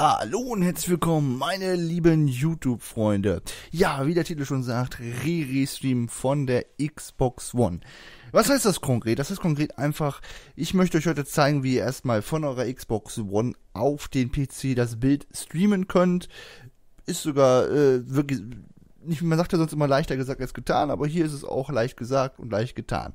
Hallo und herzlich willkommen, meine lieben YouTube-Freunde. Ja, wie der Titel schon sagt, Re-Restream von der Xbox One. Was heißt das konkret? Das ist konkret einfach, ich möchte euch heute zeigen, wie ihr erstmal von eurer Xbox One auf den PC das Bild streamen könnt. Ist sogar äh, wirklich, nicht, man sagt ja sonst immer leichter gesagt als getan, aber hier ist es auch leicht gesagt und leicht getan.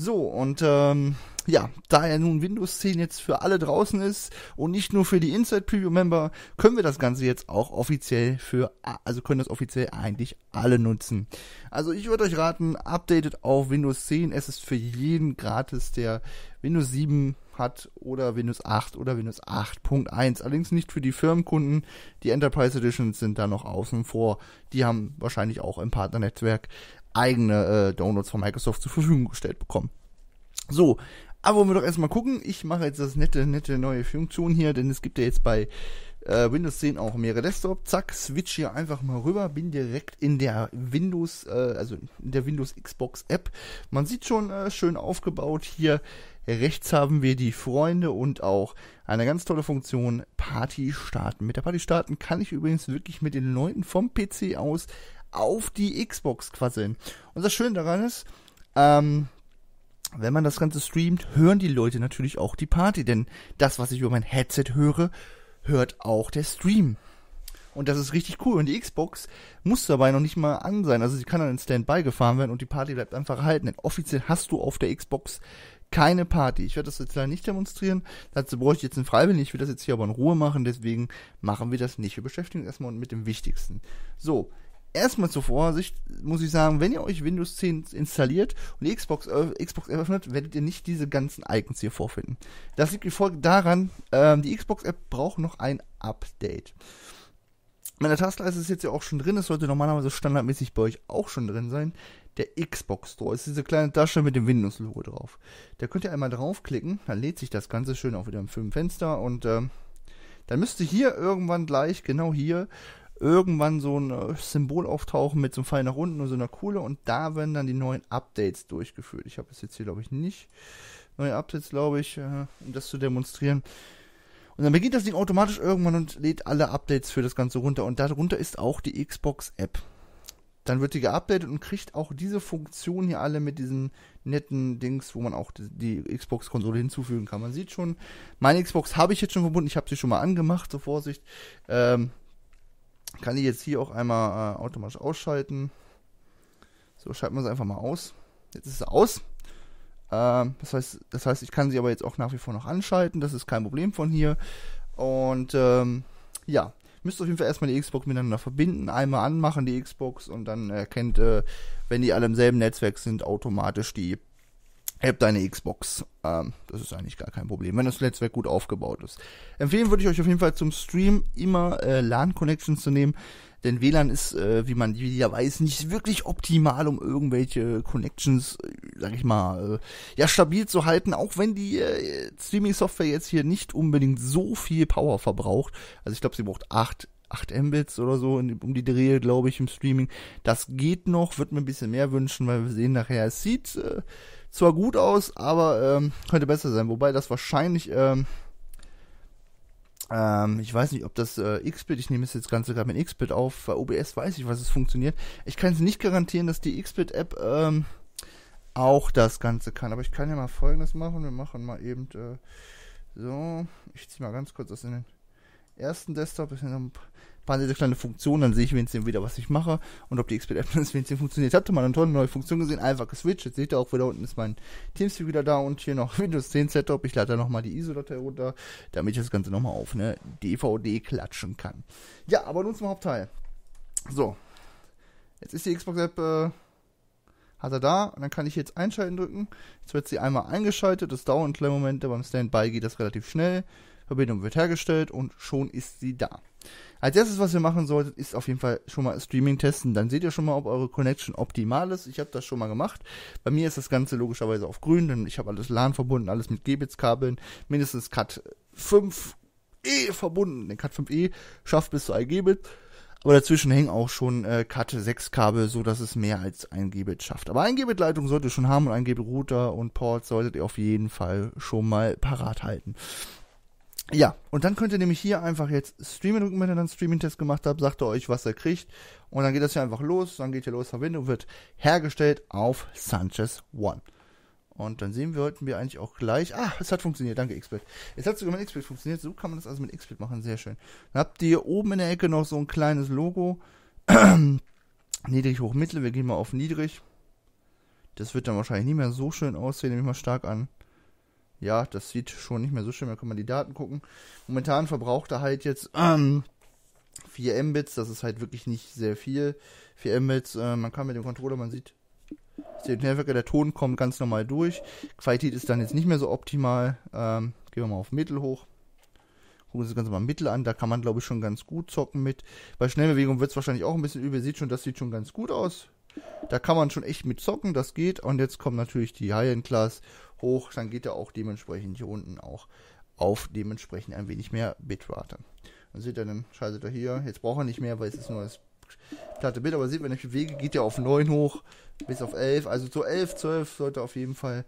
So, und ähm, ja, da ja nun Windows 10 jetzt für alle draußen ist und nicht nur für die Inside Preview Member, können wir das Ganze jetzt auch offiziell für, also können das offiziell eigentlich alle nutzen. Also ich würde euch raten, updatet auf Windows 10. Es ist für jeden gratis, der Windows 7 hat oder Windows 8 oder Windows 8.1. Allerdings nicht für die Firmenkunden. Die Enterprise Editions sind da noch außen vor. Die haben wahrscheinlich auch im Partnernetzwerk eigene äh, Downloads von Microsoft zur Verfügung gestellt bekommen. So, aber wollen wir doch erstmal gucken. Ich mache jetzt das nette, nette neue Funktion hier, denn es gibt ja jetzt bei äh, Windows 10 auch mehrere Desktop. Zack, switch hier einfach mal rüber, bin direkt in der Windows, äh, also in der Windows Xbox App. Man sieht schon äh, schön aufgebaut hier. Rechts haben wir die Freunde und auch eine ganz tolle Funktion Party starten. Mit der Party starten kann ich übrigens wirklich mit den Leuten vom PC aus auf die Xbox quasseln. Und das Schöne daran ist, ähm, wenn man das Ganze streamt, hören die Leute natürlich auch die Party, denn das, was ich über mein Headset höre, hört auch der Stream. Und das ist richtig cool. Und die Xbox muss dabei noch nicht mal an sein. Also sie kann dann in Standby gefahren werden und die Party bleibt einfach erhalten. Denn offiziell hast du auf der Xbox keine Party. Ich werde das jetzt leider nicht demonstrieren. Dazu bräuchte ich jetzt einen Freiwilligen. Ich will das jetzt hier aber in Ruhe machen. Deswegen machen wir das nicht. Wir beschäftigen uns erstmal mit dem Wichtigsten. So, erstmal zur Vorsicht muss ich sagen, wenn ihr euch Windows 10 installiert und die Xbox, äh, Xbox eröffnet, werdet ihr nicht diese ganzen Icons hier vorfinden. Das liegt daran, ähm, die Xbox-App braucht noch ein Update. Meine Tastleiste ist jetzt ja auch schon drin, es sollte normalerweise standardmäßig bei euch auch schon drin sein. Der Xbox Store ist diese kleine Tasche mit dem Windows-Logo drauf. Da könnt ihr einmal draufklicken, dann lädt sich das Ganze schön auch wieder im Fenster und ähm, dann müsste hier irgendwann gleich, genau hier, irgendwann so ein äh, Symbol auftauchen mit so einem Pfeil nach unten und so einer Kuhle und da werden dann die neuen Updates durchgeführt. Ich habe es jetzt hier, glaube ich, nicht. Neue Updates, glaube ich, äh, um das zu demonstrieren. Und dann beginnt das Ding automatisch irgendwann und lädt alle Updates für das Ganze runter. Und darunter ist auch die Xbox-App. Dann wird die geupdatet und kriegt auch diese Funktion hier alle mit diesen netten Dings, wo man auch die, die Xbox-Konsole hinzufügen kann. Man sieht schon, meine Xbox habe ich jetzt schon verbunden. Ich habe sie schon mal angemacht, zur Vorsicht. Ähm, kann ich jetzt hier auch einmal äh, automatisch ausschalten. So, schalten wir es einfach mal aus. Jetzt ist es aus. Ähm, das, heißt, das heißt, ich kann sie aber jetzt auch nach wie vor noch anschalten. Das ist kein Problem von hier. Und ähm, ja, müsst auf jeden Fall erstmal die Xbox miteinander verbinden. Einmal anmachen die Xbox und dann erkennt, äh, wenn die alle im selben Netzwerk sind, automatisch die habt eine Xbox. Ähm, das ist eigentlich gar kein Problem, wenn das Netzwerk gut aufgebaut ist. Empfehlen würde ich euch auf jeden Fall zum Stream immer äh, LAN-Connections zu nehmen, denn WLAN ist, äh, wie man ja weiß, nicht wirklich optimal, um irgendwelche Connections, äh, sag ich mal, äh, ja stabil zu halten, auch wenn die äh, Streaming-Software jetzt hier nicht unbedingt so viel Power verbraucht. Also ich glaube, sie braucht acht 8 Mbits oder so in, um die Dreh, glaube ich, im Streaming. Das geht noch, würde mir ein bisschen mehr wünschen, weil wir sehen nachher, es sieht äh, zwar gut aus, aber ähm, könnte besser sein. Wobei das wahrscheinlich, ähm, ähm, ich weiß nicht, ob das äh, X-Bit, ich nehme es jetzt ganze gerade mit X-Bit auf, bei OBS weiß ich, was es funktioniert. Ich kann es nicht garantieren, dass die x bit app ähm, auch das Ganze kann. Aber ich kann ja mal folgendes machen. Wir machen mal eben äh, so, ich ziehe mal ganz kurz das in den ersten Desktop ist ein paar sehr kleine Funktionen, dann sehe ich wenigstens wieder, was ich mache und ob die XP Admins wenigstens funktioniert. Habt ihr mal eine tolle neue Funktion gesehen, einfach geswitcht. Jetzt seht ihr auch wieder unten ist mein Teamspeak wieder da und hier noch Windows 10 Setup. Ich lade da nochmal die ISO-Datei runter, damit ich das Ganze nochmal auf eine DVD klatschen kann. Ja, aber nun zum Hauptteil. So. Jetzt ist die Xbox App, äh, hat er da und dann kann ich jetzt einschalten drücken. Jetzt wird sie einmal eingeschaltet, das dauert einen kleinen Moment, aber beim Standby geht das relativ schnell. Verbindung wird hergestellt und schon ist sie da. Als erstes, was ihr machen solltet, ist auf jeden Fall schon mal Streaming testen. Dann seht ihr schon mal, ob eure Connection optimal ist. Ich habe das schon mal gemacht. Bei mir ist das Ganze logischerweise auf grün, denn ich habe alles LAN verbunden, alles mit Gbits-Kabeln, mindestens Cut 5e verbunden. Denn Cut 5e schafft bis zu 1 Gbit. Aber dazwischen hängen auch schon äh, Cat 6 Kabel, sodass es mehr als ein Gbit schafft. Aber ein Gbit Leitung solltet ihr schon haben und ein Gbit Router und Port solltet ihr auf jeden Fall schon mal parat halten. Ja, und dann könnt ihr nämlich hier einfach jetzt streamen drücken, wenn ihr dann Streaming-Test gemacht habt, sagt ihr euch, was ihr kriegt. Und dann geht das hier einfach los, dann geht hier los, Verbindung wird hergestellt auf Sanchez One. Und dann sehen wir, wollten wir eigentlich auch gleich. Ah, es hat funktioniert, danke XSplit. Es hat sogar mit XSplit funktioniert, so kann man das also mit XSplit machen, sehr schön. Dann habt ihr oben in der Ecke noch so ein kleines Logo. niedrig, hoch, mittel, wir gehen mal auf niedrig. Das wird dann wahrscheinlich nicht mehr so schön aussehen, nehme ich mal stark an ja, das sieht schon nicht mehr so schön. Da können wir die Daten gucken. Momentan verbraucht er halt jetzt ähm, 4 Mbits. Das ist halt wirklich nicht sehr viel. 4 Mbits. Äh, man kann mit dem Controller, man sieht, der Ton kommt ganz normal durch. Qualität ist dann jetzt nicht mehr so optimal. Ähm, gehen wir mal auf Mittel hoch. Gucken wir uns das Ganze mal Mittel an. Da kann man, glaube ich, schon ganz gut zocken mit. Bei Schnellbewegung wird es wahrscheinlich auch ein bisschen übel. Sieht schon, das sieht schon ganz gut aus. Da kann man schon echt mit zocken, das geht. Und jetzt kommt natürlich die High-End-Class hoch, dann geht er auch dementsprechend hier unten auch auf dementsprechend ein wenig mehr Bitrate. Dann seht ihr, dann schaltet er hier, jetzt braucht er nicht mehr, weil es ist nur das platte Bild, aber sehen wenn ich bewege, geht er auf 9 hoch bis auf 11, also zu 11, 12 sollte auf jeden Fall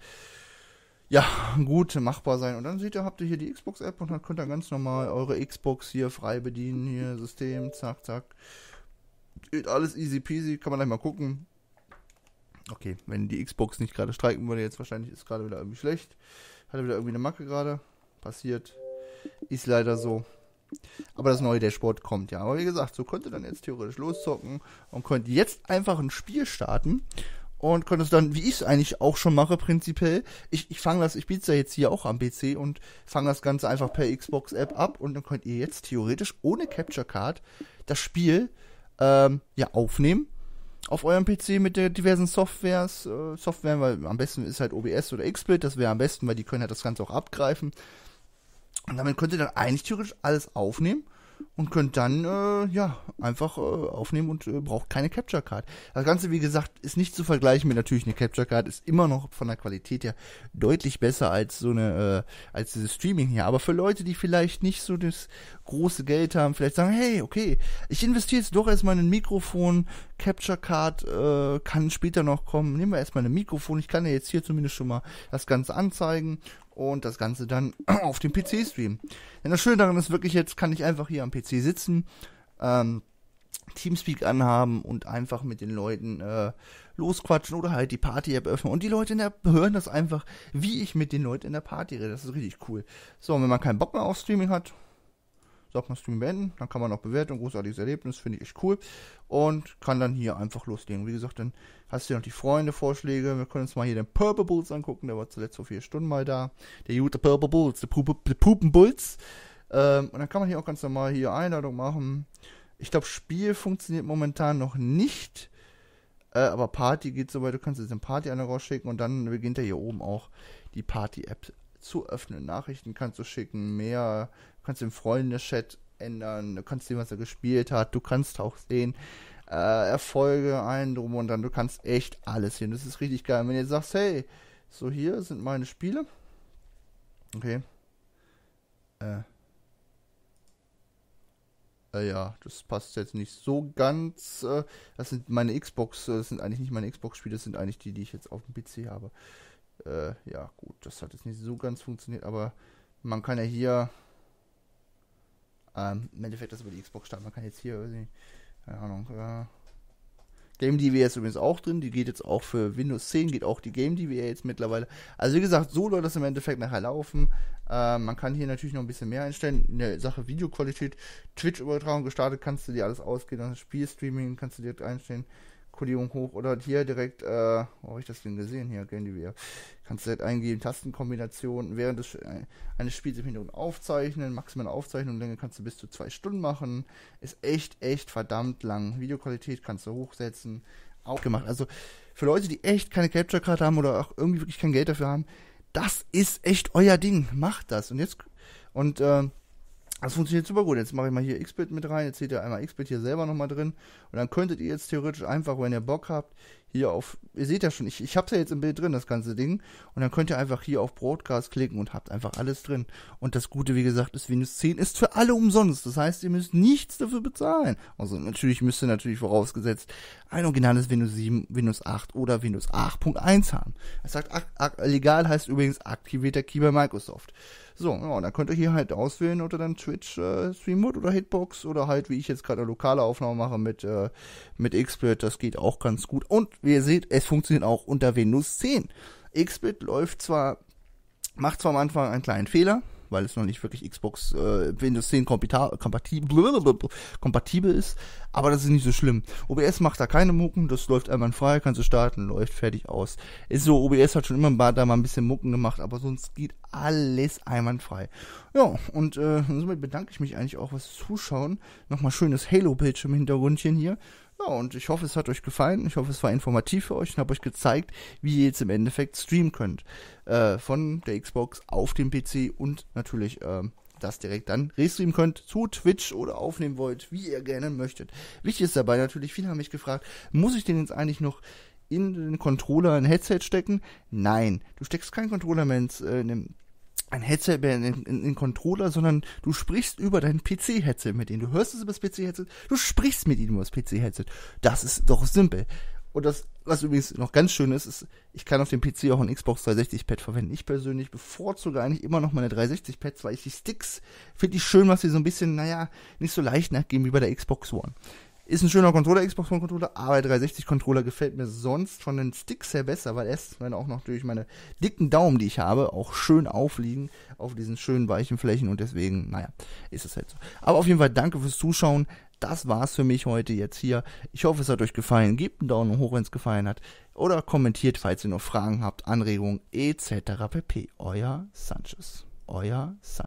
ja, gut machbar sein. Und dann seht ihr, habt ihr hier die Xbox-App und dann könnt ihr ganz normal eure Xbox hier frei bedienen, hier System, zack, zack. Geht alles easy peasy, kann man gleich mal gucken. Okay, wenn die Xbox nicht gerade streiken würde, jetzt wahrscheinlich ist gerade wieder irgendwie schlecht. Hatte wieder irgendwie eine Macke gerade. Passiert. Ist leider so. Aber das neue Dashboard kommt ja. Aber wie gesagt, so könnte dann jetzt theoretisch loszocken und könnte jetzt einfach ein Spiel starten und es dann, wie ich es eigentlich auch schon mache, prinzipiell, ich, ich fange das, ich biete es ja jetzt hier auch am PC und fange das Ganze einfach per Xbox-App ab und dann könnt ihr jetzt theoretisch ohne Capture Card das Spiel ähm, ja aufnehmen auf eurem PC mit der diversen Softwares, äh, Software, weil am besten ist halt OBS oder XSplit, das wäre am besten, weil die können halt das Ganze auch abgreifen. Und damit könnt ihr dann eigentlich theoretisch alles aufnehmen und könnt dann äh, ja einfach äh, aufnehmen und äh, braucht keine Capture Card. Das Ganze, wie gesagt, ist nicht zu vergleichen mit natürlich eine Capture Card, ist immer noch von der Qualität her deutlich besser als so eine, äh, als dieses Streaming hier. Aber für Leute, die vielleicht nicht so das große Geld haben, vielleicht sagen, hey, okay, ich investiere jetzt doch erstmal in ein Mikrofon, Capture Card äh, kann später noch kommen, nehmen wir erstmal ein Mikrofon, ich kann ja jetzt hier zumindest schon mal das Ganze anzeigen und das Ganze dann auf dem PC streamen. Denn das Schöne daran ist wirklich, jetzt kann ich einfach hier am PC sitzen, ähm, Teamspeak anhaben und einfach mit den Leuten äh, losquatschen oder halt die Party-App öffnen. Und die Leute in der hören das einfach, wie ich mit den Leuten in der Party rede. Das ist richtig cool. So, und wenn man keinen Bock mehr auf Streaming hat, sagt man Stream beenden, dann kann man auch bewerten, großartiges Erlebnis, finde ich echt cool. Und kann dann hier einfach loslegen. Wie gesagt, dann hast du ja noch die Freunde-Vorschläge. Wir können uns mal hier den Purple Bulls angucken, der war zuletzt vor vier Stunden mal da. Der gute Purple Bulls, der, Pupen Bulls. Ähm, und dann kann man hier auch ganz normal hier Einladung machen. Ich glaube, Spiel funktioniert momentan noch nicht. Äh, aber Party geht so weit, du kannst jetzt eine Party einer rausschicken und dann beginnt er hier oben auch die Party-App zu öffnen, Nachrichten kannst du schicken, mehr, du kannst den Freunde-Chat ändern, du kannst sehen, was er gespielt hat, du kannst auch sehen, äh, Erfolge, ein drum und dann, du kannst echt alles sehen. Das ist richtig geil. wenn du jetzt sagst, hey, so hier sind meine Spiele. Okay. Äh. Äh, ja, das passt jetzt nicht so ganz. Äh, das sind meine Xbox, äh, das sind eigentlich nicht meine Xbox-Spiele, das sind eigentlich die, die ich jetzt auf dem PC habe. Äh, ja, gut, das hat jetzt nicht so ganz funktioniert, aber man kann ja hier ähm, im Endeffekt das über die Xbox starten. Man kann jetzt hier, weiß nicht, keine Ahnung, äh, Game DVR ist übrigens auch drin, die geht jetzt auch für Windows 10, geht auch die Game DVR jetzt mittlerweile. Also wie gesagt, so läuft das im Endeffekt nachher laufen. Äh, man kann hier natürlich noch ein bisschen mehr einstellen. In der Sache Videoqualität, Twitch-Übertragung gestartet, kannst du dir alles ausgehen, dann also Spielstreaming kannst du direkt einstellen. Kodierung hoch oder hier direkt, äh, wo habe ich das denn gesehen? Hier, Gandyware. Kannst du halt eingeben, Tastenkombinationen während des, äh, eines Spiels im Hintergrund aufzeichnen. Maximale Aufzeichnungslänge kannst du bis zu zwei Stunden machen. Ist echt, echt verdammt lang. Videoqualität kannst du hochsetzen. Auch gemacht. Also für Leute, die echt keine Capture-Karte haben oder auch irgendwie wirklich kein Geld dafür haben, das ist echt euer Ding. Macht das. Und jetzt, und, äh, das funktioniert super gut. Jetzt mache ich mal hier XBit mit rein. Jetzt seht ihr einmal XBit hier selber nochmal drin. Und dann könntet ihr jetzt theoretisch einfach, wenn ihr Bock habt, hier auf, ihr seht ja schon, ich, ich hab's ja jetzt im Bild drin, das ganze Ding. Und dann könnt ihr einfach hier auf Broadcast klicken und habt einfach alles drin. Und das Gute, wie gesagt, ist Windows 10 ist für alle umsonst. Das heißt, ihr müsst nichts dafür bezahlen. Also natürlich müsst ihr natürlich vorausgesetzt ein originales Windows 7, Windows 8 oder Windows 8.1 haben. Es sagt, ach, ach, legal heißt übrigens aktivierter Key bei Microsoft. So, ja, dann könnt ihr hier halt auswählen oder dann Twitch äh, Stream Mode oder Hitbox oder halt, wie ich jetzt gerade eine lokale Aufnahme mache mit, äh, mit XSplit, das geht auch ganz gut. Und wie ihr seht, es funktioniert auch unter Windows 10. XSplit läuft zwar, macht zwar am Anfang einen kleinen Fehler, weil es noch nicht wirklich Xbox äh, Windows 10 kompatibel, kompatibel ist. Aber das ist nicht so schlimm. OBS macht da keine Mucken, das läuft einmal frei, kannst du starten, läuft fertig aus. Ist so, OBS hat schon immer da mal ein bisschen Mucken gemacht, aber sonst geht alles einwandfrei. Ja, und äh, somit bedanke ich mich eigentlich auch fürs Zuschauen. Nochmal schönes Halo-Bildschirm-Hintergrundchen hier. Ja, und ich hoffe, es hat euch gefallen. Ich hoffe, es war informativ für euch und habe euch gezeigt, wie ihr jetzt im Endeffekt streamen könnt. Äh, von der Xbox auf dem PC und natürlich äh, das direkt dann restreamen könnt zu Twitch oder aufnehmen wollt, wie ihr gerne möchtet. Wichtig ist dabei natürlich, viele haben mich gefragt, muss ich den jetzt eigentlich noch in den Controller ein Headset stecken? Nein, du steckst keinen Controller mehr in, äh, in ein Headset mehr in, einen, Controller, sondern du sprichst über dein PC-Headset mit ihm. Du hörst es über das PC-Headset, du sprichst mit ihm über das PC-Headset. Das ist doch simpel. Und das, was übrigens noch ganz schön ist, ist, ich kann auf dem PC auch ein Xbox 360-Pad verwenden. Ich persönlich bevorzuge eigentlich immer noch meine 360-Pads, weil ich die Sticks finde ich schön, was sie so ein bisschen, naja, nicht so leicht nachgeben wie bei der Xbox One. Ist ein schöner Controller, Xbox One Controller, aber der 360-Controller gefällt mir sonst von den Sticks her besser, weil er ist auch noch durch meine dicken Daumen, die ich habe, auch schön aufliegen auf diesen schönen weichen Flächen und deswegen, naja, ist es halt so. Aber auf jeden Fall danke fürs Zuschauen. Das war's für mich heute jetzt hier. Ich hoffe, es hat euch gefallen. Gebt einen Daumen hoch, wenn es gefallen hat. Oder kommentiert, falls ihr noch Fragen habt, Anregungen etc. pp. Euer Sanchez. Euer Sanchez.